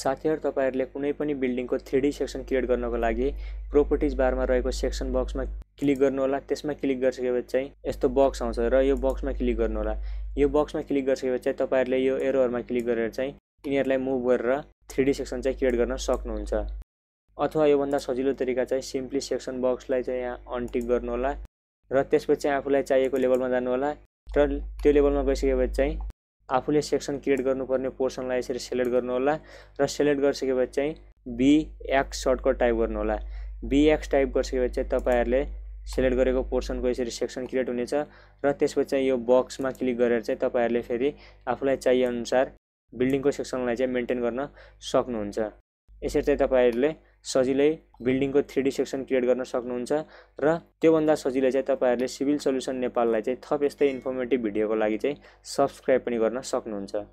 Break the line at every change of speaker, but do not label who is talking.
साथीहरू तपाईँहरूले कुनै पनि बिल्डिङको थ्री सेक्सन क्रिएट गर्नको लागि प्रोपर्टिज बारमा रहेको सेक्सन बक्समा क्लिक गर्नुहोला त्यसमा क्लिक गरिसकेपछि चाहिँ यस्तो बक्स आउँछ र यो बक्समा क्लिक गर्नुहोला यो बक्समा क्लिक गरिसकेपछि चाहिँ तपाईँहरूले यो एरोहरूमा क्लिक गरेर चाहिँ यिनीहरूलाई मुभ गरेर थ्री सेक्सन चाहिँ क्रिएट गर्न सक्नुहुन्छ अथवा योभन्दा सजिलो तरिका चाहिँ सिम्पली सेक्सन बक्सलाई चाहिँ यहाँ अनटिक गर्नुहोला र त्यसपछि चाहिँ आफूलाई चाहिएको लेभलमा जानुहोला र त्यो लेभलमा गइसकेपछि चाहिँ आफूले सेक्सन क्रिएट गर्नुपर्ने पोर्सनलाई यसरी सेलेक्ट गर्नुहोला र सेलेक्ट गरिसकेपछि चाहिँ बिएक्स सर्टकट टाइप गर्नुहोला बिएक्स टाइप गरिसकेपछि चाहिँ तपाईँहरूले सेलेक्ट गरेको पोर्सनको यसरी सेक्सन क्रिएट हुनेछ र त्यसपछि चाहिँ यो बक्समा क्लिक गरेर चाहिँ तपाईँहरूले फेरि आफूलाई चाहिएअनुसार बिल्डिङको सेक्सनलाई चाहिँ मेन्टेन गर्न सक्नुहुन्छ यसरी चाहिँ तपाईँहरूले सजिलै बिल्डिङको थ्री डी सेक्सन क्रिएट गर्न सक्नुहुन्छ र त्योभन्दा सजिलै चाहिँ तपाईँहरूले सिभिल सल्युसन नेपाललाई चाहिँ थप यस्तै इन्फर्मेटिभ भिडियोको लागि चाहिँ सब्सक्राइब पनि गर्न सक्नुहुन्छ